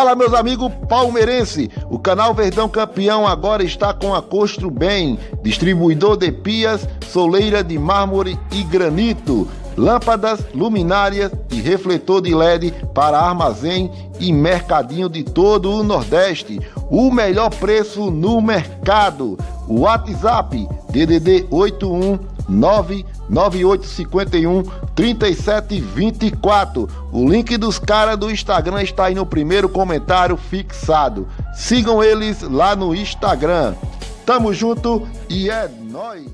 Fala, meus amigos palmeirense. O canal Verdão Campeão agora está com a Costro Bem, distribuidor de pias, soleira de mármore e granito, lâmpadas, luminárias e refletor de LED para armazém e mercadinho de todo o Nordeste. O melhor preço no mercado. WhatsApp DDD 81 9851 3724. O link dos caras do Instagram está aí no primeiro comentário fixado. Sigam eles lá no Instagram. Tamo junto e é nóis!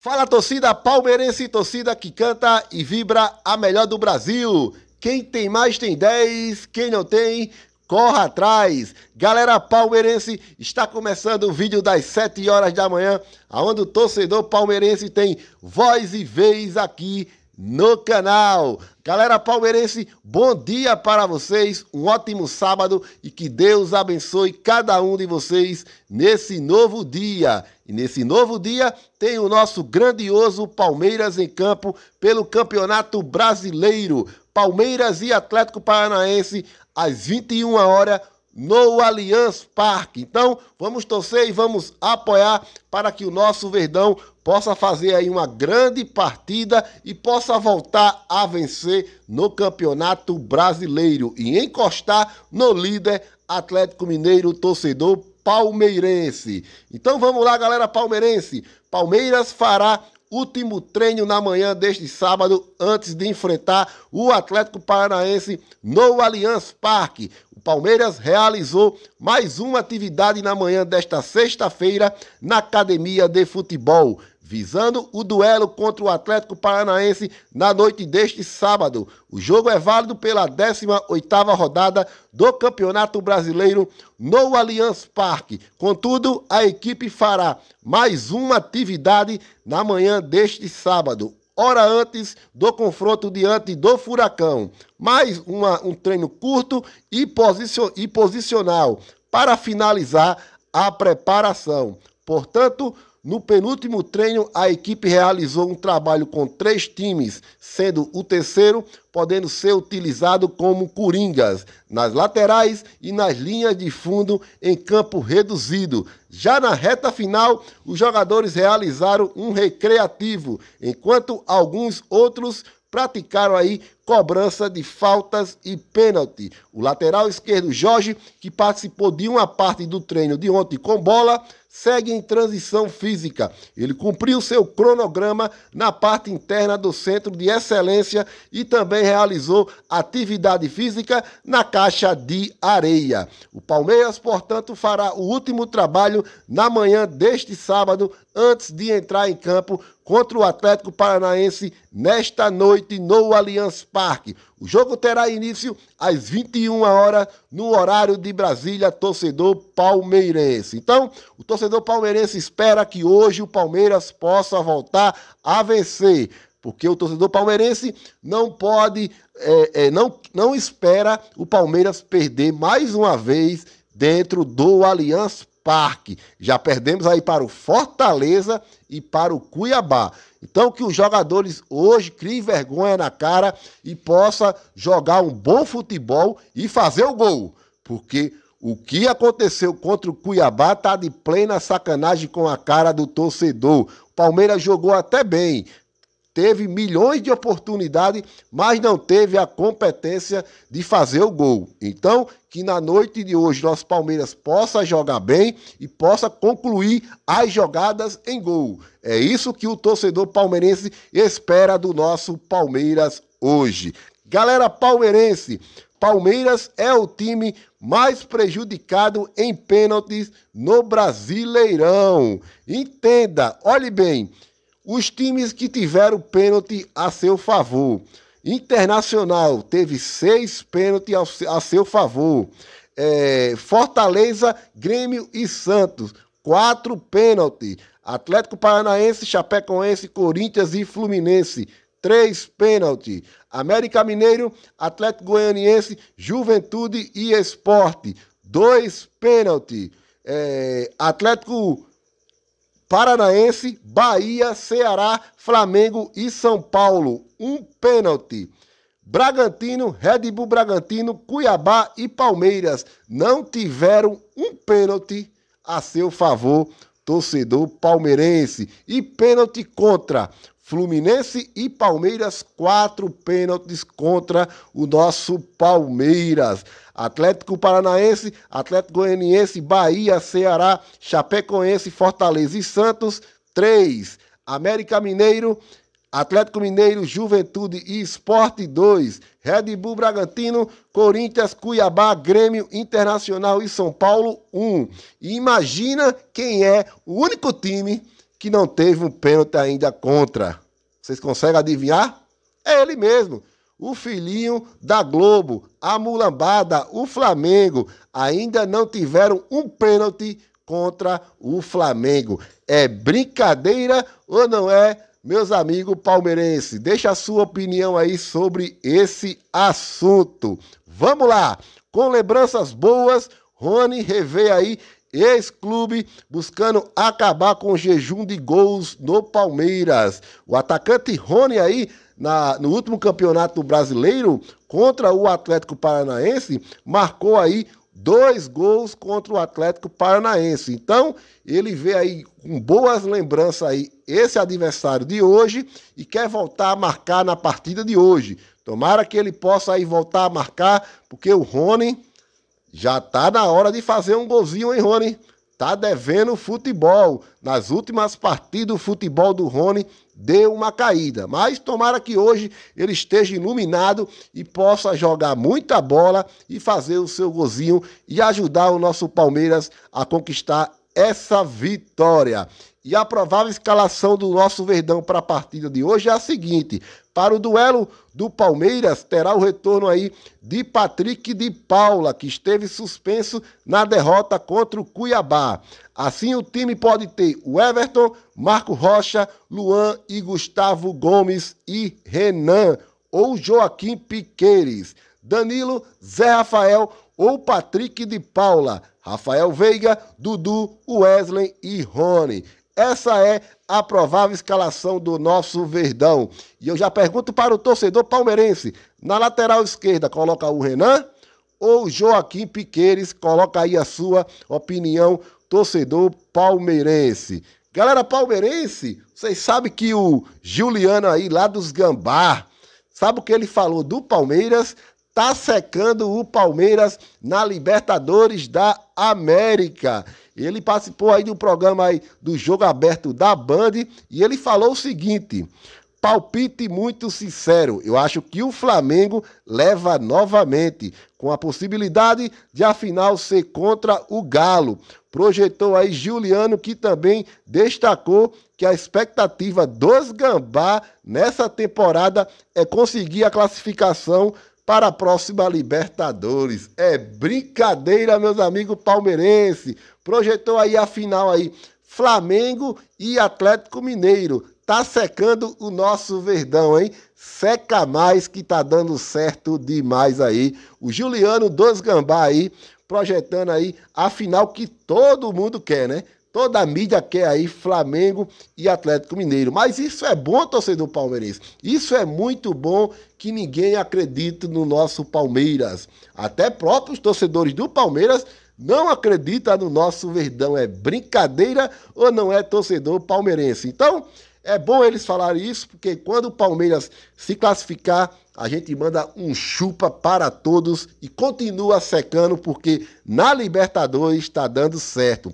Fala torcida palmeirense, torcida que canta e vibra a melhor do Brasil. Quem tem mais tem 10, quem não tem corra atrás. Galera palmeirense, está começando o vídeo das 7 horas da manhã, onde o torcedor palmeirense tem voz e vez aqui no canal. Galera palmeirense, bom dia para vocês, um ótimo sábado e que Deus abençoe cada um de vocês nesse novo dia. E nesse novo dia tem o nosso grandioso Palmeiras em campo pelo Campeonato Brasileiro. Palmeiras e Atlético Paranaense às 21 horas no Allianz Parque. Então, vamos torcer e vamos apoiar para que o nosso Verdão possa fazer aí uma grande partida e possa voltar a vencer no Campeonato Brasileiro e encostar no líder Atlético Mineiro, torcedor palmeirense. Então vamos lá, galera palmeirense. Palmeiras fará último treino na manhã deste sábado, antes de enfrentar o Atlético Paranaense no Allianz Parque. O Palmeiras realizou mais uma atividade na manhã desta sexta-feira na Academia de Futebol visando o duelo contra o Atlético Paranaense na noite deste sábado. O jogo é válido pela 18ª rodada do Campeonato Brasileiro no Allianz Parque. Contudo, a equipe fará mais uma atividade na manhã deste sábado hora antes do confronto diante do Furacão. Mais uma, um treino curto e, posicion, e posicional para finalizar a preparação. Portanto, no penúltimo treino, a equipe realizou um trabalho com três times, sendo o terceiro podendo ser utilizado como coringas nas laterais e nas linhas de fundo em campo reduzido. Já na reta final, os jogadores realizaram um recreativo, enquanto alguns outros praticaram aí cobrança de faltas e pênalti. O lateral esquerdo Jorge, que participou de uma parte do treino de ontem com bola, segue em transição física. Ele cumpriu seu cronograma na parte interna do Centro de Excelência e também realizou atividade física na caixa de areia. O Palmeiras, portanto, fará o último trabalho na manhã deste sábado antes de entrar em campo contra o Atlético Paranaense nesta noite no Allianz Parque. O jogo terá início às 21 horas no horário de Brasília, torcedor palmeirense. Então, o torcedor palmeirense espera que hoje o Palmeiras possa voltar a vencer, porque o torcedor palmeirense não pode, é, é, não, não espera o Palmeiras perder mais uma vez dentro do Allianz Parque. Já perdemos aí para o Fortaleza e para o Cuiabá. Então que os jogadores hoje criem vergonha na cara e possa jogar um bom futebol e fazer o gol, porque o que aconteceu contra o Cuiabá tá de plena sacanagem com a cara do torcedor. Palmeiras jogou até bem, teve milhões de oportunidades, mas não teve a competência de fazer o gol. Então, que na noite de hoje nosso Palmeiras possa jogar bem e possa concluir as jogadas em gol. É isso que o torcedor palmeirense espera do nosso Palmeiras hoje. Galera palmeirense, Palmeiras é o time mais prejudicado em pênaltis no Brasileirão. Entenda, olhe bem os times que tiveram pênalti a seu favor. Internacional teve seis pênaltis a seu favor. É, Fortaleza, Grêmio e Santos, quatro pênaltis. Atlético Paranaense, Chapecoense, Corinthians e Fluminense, três pênaltis. América Mineiro, Atlético Goianiense, Juventude e Esporte, dois pênaltis. É, Atlético Paranaense, Bahia, Ceará, Flamengo e São Paulo. Um pênalti. Bragantino, Red Bull Bragantino, Cuiabá e Palmeiras não tiveram um pênalti a seu favor, torcedor palmeirense. E pênalti contra Fluminense e Palmeiras, quatro pênaltis contra o nosso Palmeiras. Atlético Paranaense, Atlético Goianiense, Bahia, Ceará, Chapecoense, Fortaleza e Santos, três. América Mineiro, Atlético Mineiro, Juventude e Esporte dois, Red Bull Bragantino, Corinthians, Cuiabá, Grêmio Internacional e São Paulo Um. E imagina quem é o único time que não teve um pênalti ainda contra. Vocês conseguem adivinhar? É ele mesmo. O filhinho da Globo, a mulambada, o Flamengo, ainda não tiveram um pênalti contra o Flamengo. É brincadeira ou não é, meus amigos palmeirenses? Deixa a sua opinião aí sobre esse assunto. Vamos lá! Com lembranças boas, Rony revê aí ex-clube, buscando acabar com o jejum de gols no Palmeiras. O atacante Rony aí, na, no último campeonato brasileiro, contra o Atlético Paranaense, marcou aí dois gols contra o Atlético Paranaense. Então, ele vê aí com boas lembranças aí esse adversário de hoje e quer voltar a marcar na partida de hoje. Tomara que ele possa aí voltar a marcar, porque o Rony já tá na hora de fazer um golzinho, hein, Rony? Tá devendo futebol. Nas últimas partidas, o futebol do Rony deu uma caída. Mas tomara que hoje ele esteja iluminado e possa jogar muita bola e fazer o seu golzinho e ajudar o nosso Palmeiras a conquistar essa vitória. E a provável escalação do nosso Verdão para a partida de hoje é a seguinte: para o duelo do Palmeiras, terá o retorno aí de Patrick de Paula, que esteve suspenso na derrota contra o Cuiabá. Assim, o time pode ter o Everton, Marco Rocha, Luan e Gustavo Gomes e Renan, ou Joaquim Piqueires, Danilo, Zé Rafael ou Patrick de Paula. Rafael Veiga, Dudu, Wesley e Rony. Essa é a provável escalação do nosso Verdão. E eu já pergunto para o torcedor palmeirense: na lateral esquerda coloca o Renan ou Joaquim Piqueires? Coloca aí a sua opinião, torcedor palmeirense. Galera palmeirense, vocês sabem que o Juliano aí lá dos Gambá, sabe o que ele falou do Palmeiras tá secando o Palmeiras na Libertadores da América. Ele participou aí do programa aí do Jogo Aberto da Band e ele falou o seguinte: palpite muito sincero, eu acho que o Flamengo leva novamente, com a possibilidade de a final ser contra o Galo. Projetou aí Juliano, que também destacou que a expectativa dos Gambá nessa temporada é conseguir a classificação para a próxima Libertadores. É brincadeira, meus amigos palmeirense. Projetou aí a final aí Flamengo e Atlético Mineiro. Tá secando o nosso Verdão, hein? Seca mais que tá dando certo demais aí. O Juliano dos Gambá aí projetando aí a final que todo mundo quer, né? Toda a mídia quer aí Flamengo e Atlético Mineiro. Mas isso é bom, torcedor palmeirense. Isso é muito bom que ninguém acredite no nosso Palmeiras. Até próprios torcedores do Palmeiras não acreditam no nosso Verdão. É brincadeira ou não é torcedor palmeirense? Então, é bom eles falarem isso, porque quando o Palmeiras se classificar, a gente manda um chupa para todos e continua secando, porque na Libertadores está dando certo.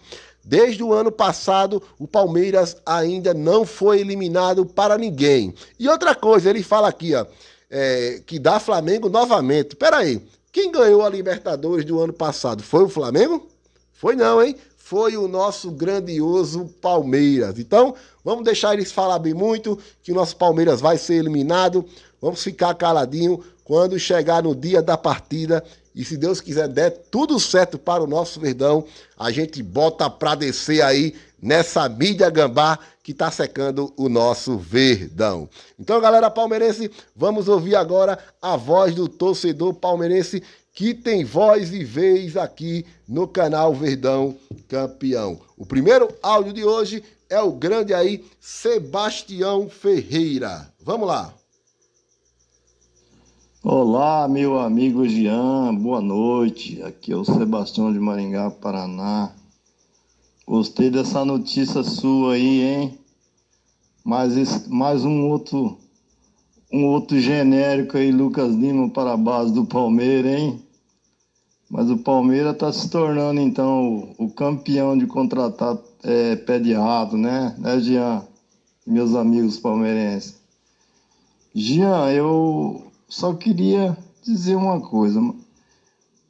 Desde o ano passado, o Palmeiras ainda não foi eliminado para ninguém. E outra coisa, ele fala aqui, ó, é, que dá Flamengo novamente. Pera aí, quem ganhou a Libertadores do ano passado? Foi o Flamengo? Foi não, hein? Foi o nosso grandioso Palmeiras. Então, vamos deixar eles falar bem muito que o nosso Palmeiras vai ser eliminado. Vamos ficar caladinho quando chegar no dia da partida e se Deus quiser der tudo certo para o nosso Verdão, a gente bota para descer aí nessa mídia gambá que está secando o nosso Verdão. Então, galera palmeirense, vamos ouvir agora a voz do torcedor palmeirense que tem voz e vez aqui no canal Verdão Campeão. O primeiro áudio de hoje é o grande aí Sebastião Ferreira. Vamos lá. Olá, meu amigo Jean, boa noite. Aqui é o Sebastião de Maringá, Paraná. Gostei dessa notícia sua aí, hein? Mais, mais um outro um outro genérico aí, Lucas Lima, para a base do Palmeiras, hein? Mas o Palmeiras está se tornando, então, o, o campeão de contratar é, pé de rato, né? Né, Jean? Meus amigos palmeirenses. Jean, eu só queria dizer uma coisa.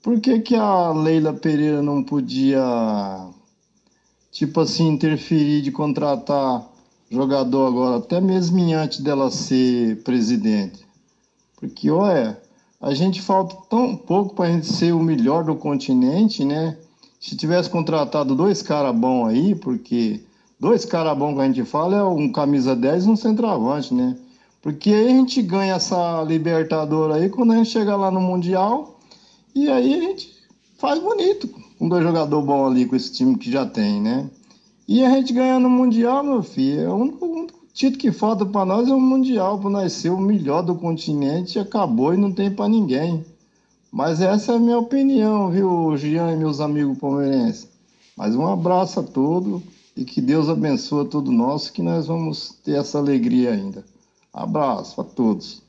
Por que, que a Leila Pereira não podia, tipo assim, interferir de contratar jogador agora, até mesmo antes dela ser presidente? Porque, olha, a gente falta tão pouco para a gente ser o melhor do continente, né? Se tivesse contratado dois caras bons aí, porque dois caras bons que a gente fala é um camisa 10 e um centroavante, né? Porque aí a gente ganha essa Libertadora aí quando a gente chega lá no Mundial e aí a gente faz bonito com dois jogadores bons ali com esse time que já tem, né? E a gente ganha no Mundial, meu filho, é o único, o único título que falta para nós é o Mundial, para nós ser o melhor do continente, acabou e não tem para ninguém. Mas essa é a minha opinião, viu, Jean e meus amigos palmeirenses. Mas um abraço a todos e que Deus abençoe todo nosso, que nós vamos ter essa alegria ainda. Abraço a todos.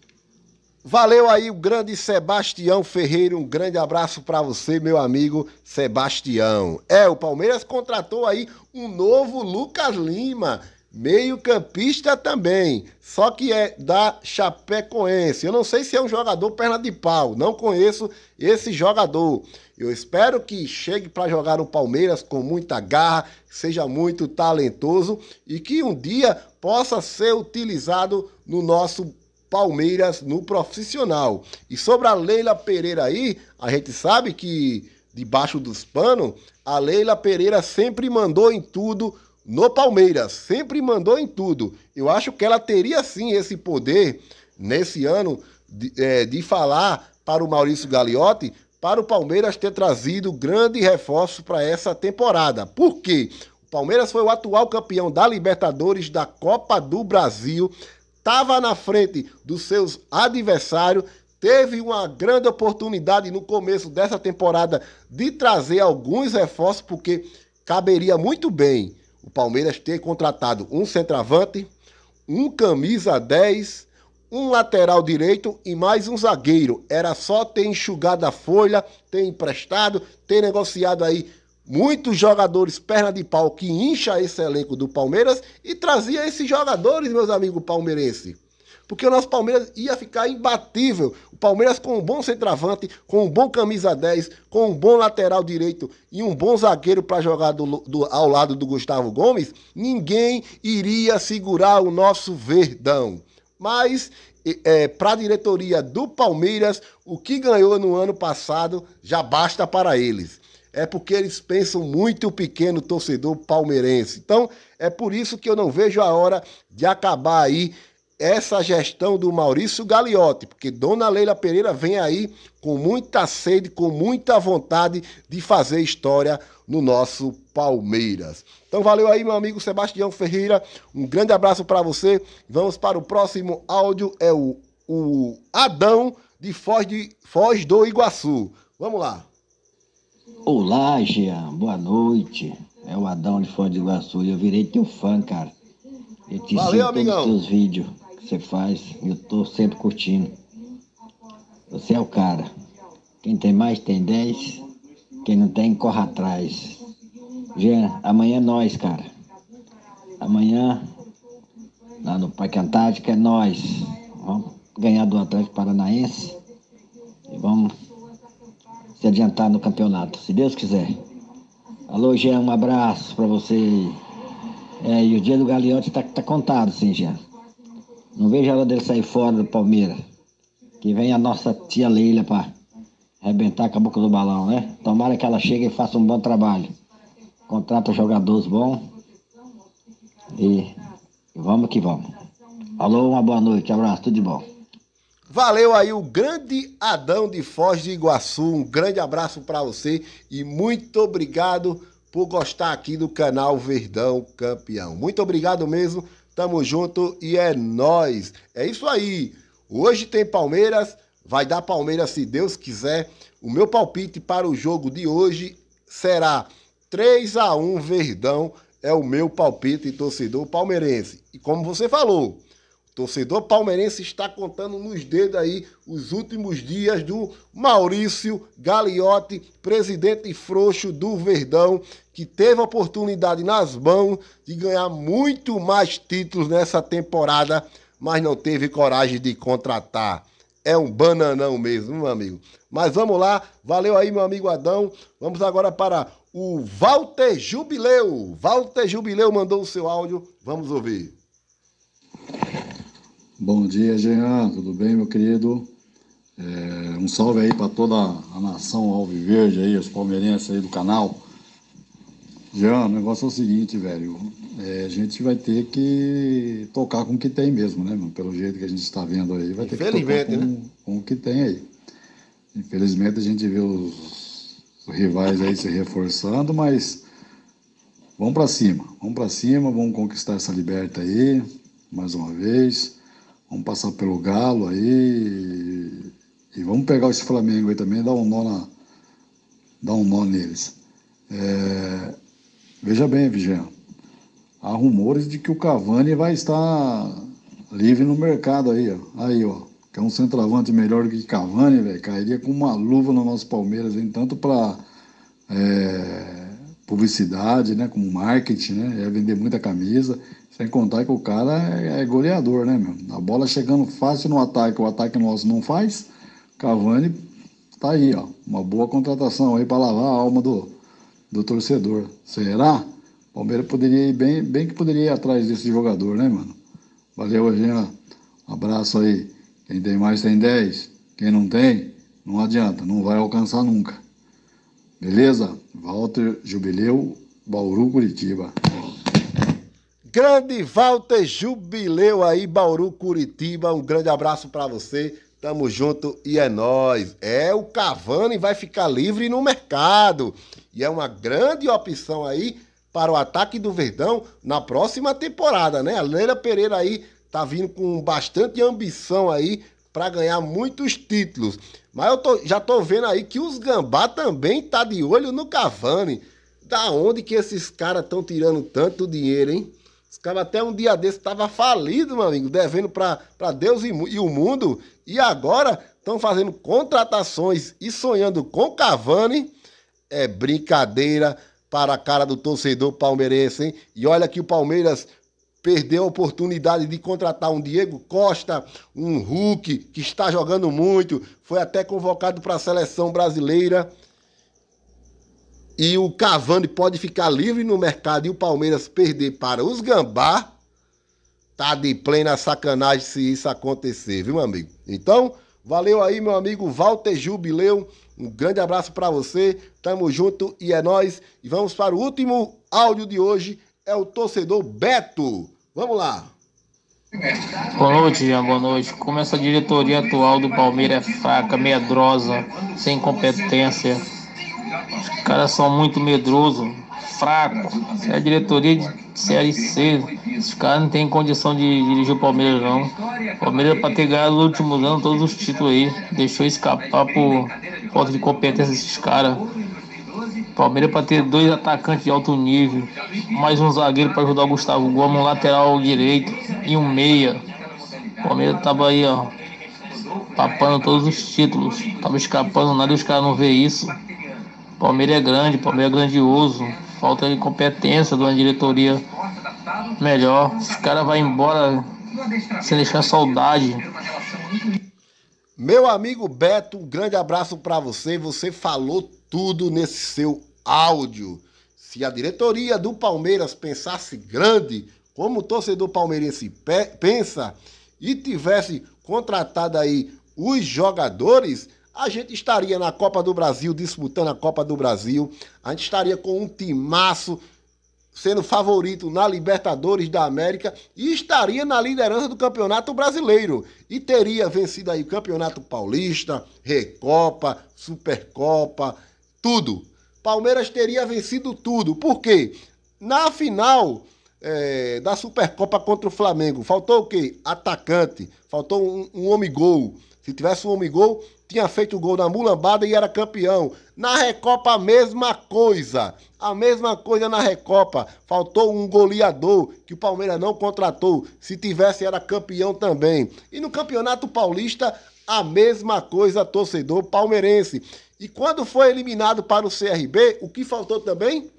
Valeu aí o grande Sebastião Ferreira, um grande abraço para você, meu amigo Sebastião. É, o Palmeiras contratou aí um novo Lucas Lima, Meio-campista também, só que é da Chapecoense. Eu não sei se é um jogador perna de pau, não conheço esse jogador. Eu espero que chegue para jogar no Palmeiras com muita garra, seja muito talentoso e que um dia possa ser utilizado no nosso Palmeiras no profissional. E sobre a Leila Pereira aí, a gente sabe que debaixo dos panos, a Leila Pereira sempre mandou em tudo no Palmeiras, sempre mandou em tudo. Eu acho que ela teria sim esse poder nesse ano de, é, de falar para o Maurício Gagliotti para o Palmeiras ter trazido grande reforço para essa temporada. Por quê? O Palmeiras foi o atual campeão da Libertadores, da Copa do Brasil, estava na frente dos seus adversários, teve uma grande oportunidade no começo dessa temporada de trazer alguns reforços, porque caberia muito bem o Palmeiras ter contratado um centroavante, um camisa 10, um lateral direito e mais um zagueiro. Era só ter enxugado a folha, ter emprestado, ter negociado aí muitos jogadores perna de pau que incha esse elenco do Palmeiras e trazia esses jogadores, meus amigos palmeirenses. Porque o nosso Palmeiras ia ficar imbatível. O Palmeiras com um bom centroavante, com um bom camisa 10, com um bom lateral direito e um bom zagueiro para jogar do, do, ao lado do Gustavo Gomes, ninguém iria segurar o nosso Verdão. Mas é, para a diretoria do Palmeiras, o que ganhou no ano passado já basta para eles. É porque eles pensam muito o pequeno torcedor palmeirense. Então, é por isso que eu não vejo a hora de acabar aí essa gestão do Maurício Gagliotti, porque Dona Leila Pereira vem aí com muita sede, com muita vontade de fazer história no nosso Palmeiras. Então valeu aí, meu amigo Sebastião Ferreira. Um grande abraço para você. Vamos para o próximo áudio. É o, o Adão de Foz, de Foz do Iguaçu. Vamos lá. Olá, Jean. Boa noite. É o Adão de Foz do Iguaçu. Eu virei teu fã, cara. Eu te Valeu, amigão. teus vídeos você faz. Eu estou sempre curtindo. Você é o cara. Quem tem mais tem 10. Quem não tem, corra atrás. Jean, amanhã é nós, cara. Amanhã, lá no Parque Antártico, é nós. Vamos ganhar do Atlético Paranaense e vamos se adiantar no campeonato, se Deus quiser. Alô, Jean, um abraço para você. É, e o dia do Galeote está tá contado, sim, Jean. Não vejo a hora dele sair fora do Palmeiras. Que vem a nossa tia Leila para arrebentar com a boca do balão, né? Tomara que ela chegue e faça um bom trabalho. Contrata jogadores bons. E vamos que vamos. Alô, uma boa noite, abraço, tudo de bom. Valeu aí o grande Adão de Foz de Iguaçu. Um grande abraço para você e muito obrigado por gostar aqui do canal Verdão Campeão. Muito obrigado mesmo Tamo junto e é nós. É isso aí. Hoje tem Palmeiras, vai dar Palmeiras se Deus quiser. O meu palpite para o jogo de hoje será 3 a 1 Verdão. É o meu palpite torcedor palmeirense. E como você falou, Torcedor palmeirense está contando nos dedos aí os últimos dias do Maurício Gagliotti, presidente frouxo do Verdão, que teve a oportunidade nas mãos de ganhar muito mais títulos nessa temporada, mas não teve coragem de contratar. É um bananão mesmo, meu amigo. Mas vamos lá, valeu aí, meu amigo Adão. Vamos agora para o Walter Jubileu. Walter Jubileu mandou o seu áudio, vamos ouvir. Bom dia, Jean. Tudo bem, meu querido? É, um salve aí para toda a nação alviverde aí, os palmeirenses aí do canal. Jean, o negócio é o seguinte, velho. É, a gente vai ter que tocar com o que tem mesmo, né, mano? Pelo jeito que a gente está vendo aí, vai ter que tocar com, né? com, o que tem aí. Infelizmente a gente vê os, os rivais aí se reforçando, mas vamos para cima, vamos para cima, vamos conquistar essa liberta aí, mais uma vez. Vamos passar pelo Galo aí. E vamos pegar esse Flamengo aí também, dar um nó, na, dar um nó neles. É, veja bem, Vigiano Há rumores de que o Cavani vai estar livre no mercado aí, ó. Aí, ó. Que é um centroavante melhor que Cavani, velho. Cairia com uma luva no nosso Palmeiras, hein? Tanto para é, publicidade, né? Como marketing, né? Ia vender muita camisa. Sem contar que o cara é, é goleador, né, meu? A bola chegando fácil no ataque, o ataque nosso não faz. Cavani tá aí, ó. Uma boa contratação aí para lavar a alma do, do torcedor. Será? O Palmeiras poderia ir bem, bem que poderia ir atrás desse jogador, né, mano? Valeu, Agena. Abraço aí. Quem tem mais tem 10. Quem não tem, não adianta, não vai alcançar nunca. Beleza? Walter Jubileu, Bauru, Curitiba. Grande Walter Jubileu aí, Bauru, Curitiba. Um grande abraço para você. Tamo junto e é nós. É o Cavani vai ficar livre no mercado. E é uma grande opção aí para o ataque do Verdão na próxima temporada, né? A Leila Pereira aí tá vindo com bastante ambição aí para ganhar muitos títulos. Mas eu tô, já tô vendo aí que os Gambá também tá de olho no Cavani. Da onde que esses caras estão tirando tanto dinheiro, hein? Os caras até um dia desse estavam falido, meu amigo, devendo para Deus e, e, o mundo. E agora estão fazendo contratações e sonhando com Cavani. É brincadeira para a cara do torcedor palmeirense, hein? E olha que o Palmeiras perdeu a oportunidade de contratar um Diego Costa, um Hulk, que está jogando muito, foi até convocado para a seleção brasileira e o Cavani pode ficar livre no mercado e o Palmeiras perder para os Gambá, tá de plena sacanagem se isso acontecer, viu, meu amigo? Então, valeu aí, meu amigo Walter Jubileu. Um grande abraço para você. Tamo junto e é nós. E vamos para o último áudio de hoje. É o torcedor Beto. Vamos lá. Boa noite, Jean. Boa noite. Como essa diretoria atual do Palmeiras é fraca, medrosa, sem competência os caras são muito medrosos, fracos. Se é a diretoria de Série C, os caras não têm condição de dirigir o Palmeiras, não. O Palmeiras, para ter ganhado nos últimos anos todos os títulos aí, deixou escapar por falta de competência desses caras. Palmeiras para ter dois atacantes de alto nível, mais um zagueiro para ajudar o Gustavo Gomes, um lateral direito e um meia. Palmeiras tava aí, ó, papando todos os títulos, tava escapando nada e os caras não vê isso. Palmeiras é grande, Palmeiras é grandioso. Falta de competência de uma diretoria melhor. esse cara vai embora sem deixar saudade. Meu amigo Beto, um grande abraço para você. Você falou tudo nesse seu áudio. Se a diretoria do Palmeiras pensasse grande, como o torcedor palmeirense pensa, e tivesse contratado aí os jogadores, a gente estaria na Copa do Brasil, disputando a Copa do Brasil, a gente estaria com um timaço sendo favorito na Libertadores da América e estaria na liderança do Campeonato Brasileiro e teria vencido aí Campeonato Paulista, Recopa, Supercopa, tudo. Palmeiras teria vencido tudo. Por quê? Na final é, da Supercopa contra o Flamengo, faltou o quê? Atacante, faltou um, um homem gol. Se tivesse um homem gol, tinha feito o gol na mulambada e era campeão. Na Recopa, a mesma coisa. A mesma coisa na Recopa. Faltou um goleador que o Palmeiras não contratou. Se tivesse, era campeão também. E no Campeonato Paulista, a mesma coisa, torcedor palmeirense. E quando foi eliminado para o CRB, o que faltou também?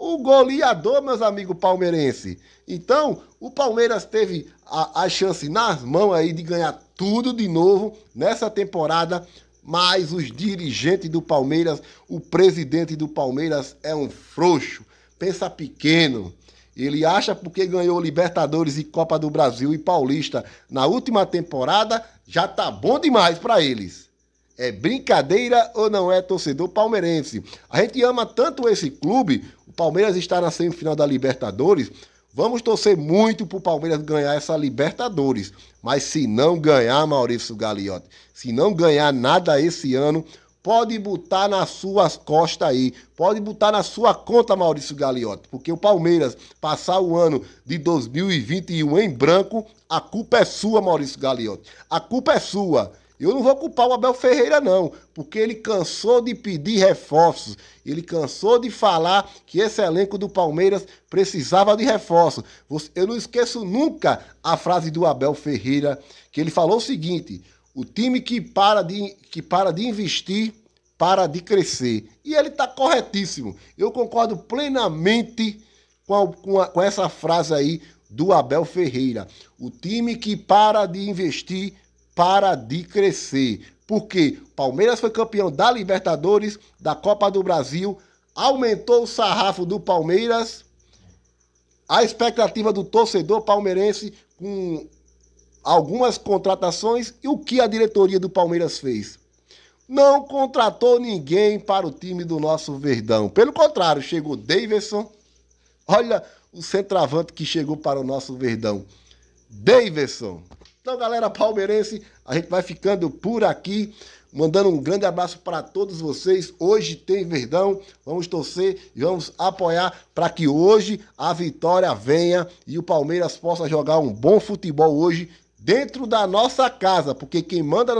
o goleador, meus amigos palmeirense. Então, o Palmeiras teve a, a chance nas mãos aí de ganhar tudo de novo nessa temporada mas os dirigentes do Palmeiras, o presidente do Palmeiras é um frouxo, pensa pequeno. Ele acha porque ganhou Libertadores e Copa do Brasil e Paulista na última temporada, já tá bom demais para eles. É brincadeira ou não é torcedor palmeirense? A gente ama tanto esse clube, Palmeiras está na semifinal da Libertadores. Vamos torcer muito para o Palmeiras ganhar essa Libertadores. Mas se não ganhar, Maurício Gagliotti, se não ganhar nada esse ano, pode botar nas suas costas aí. Pode botar na sua conta, Maurício Gagliotti. Porque o Palmeiras passar o ano de 2021 em branco, a culpa é sua, Maurício Gagliotti. A culpa é sua. Eu não vou culpar o Abel Ferreira, não, porque ele cansou de pedir reforços, ele cansou de falar que esse elenco do Palmeiras precisava de reforços. Eu não esqueço nunca a frase do Abel Ferreira, que ele falou o seguinte: o time que para de, que para de investir para de crescer. E ele está corretíssimo. Eu concordo plenamente com, a, com, a, com essa frase aí do Abel Ferreira. O time que para de investir para de crescer. Porque Palmeiras foi campeão da Libertadores, da Copa do Brasil, aumentou o sarrafo do Palmeiras. A expectativa do torcedor palmeirense com algumas contratações e o que a diretoria do Palmeiras fez? Não contratou ninguém para o time do nosso Verdão. Pelo contrário, chegou Davidson. Olha o centroavante que chegou para o nosso Verdão. Davidson. Então, galera palmeirense, a gente vai ficando por aqui. Mandando um grande abraço para todos vocês. Hoje tem Verdão. Vamos torcer e vamos apoiar para que hoje a vitória venha e o Palmeiras possa jogar um bom futebol hoje dentro da nossa casa, porque quem manda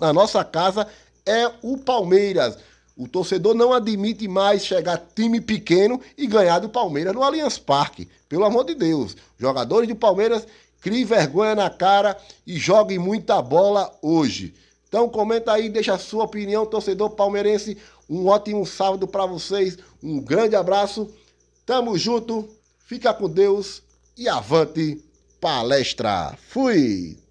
na, nossa casa é o Palmeiras. O torcedor não admite mais chegar time pequeno e ganhar do Palmeiras no Allianz Parque. Pelo amor de Deus, jogadores do Palmeiras Crie vergonha na cara e jogue muita bola hoje. Então comenta aí, deixa a sua opinião, torcedor palmeirense. Um ótimo sábado para vocês. Um grande abraço. Tamo junto. Fica com Deus e avante palestra. Fui.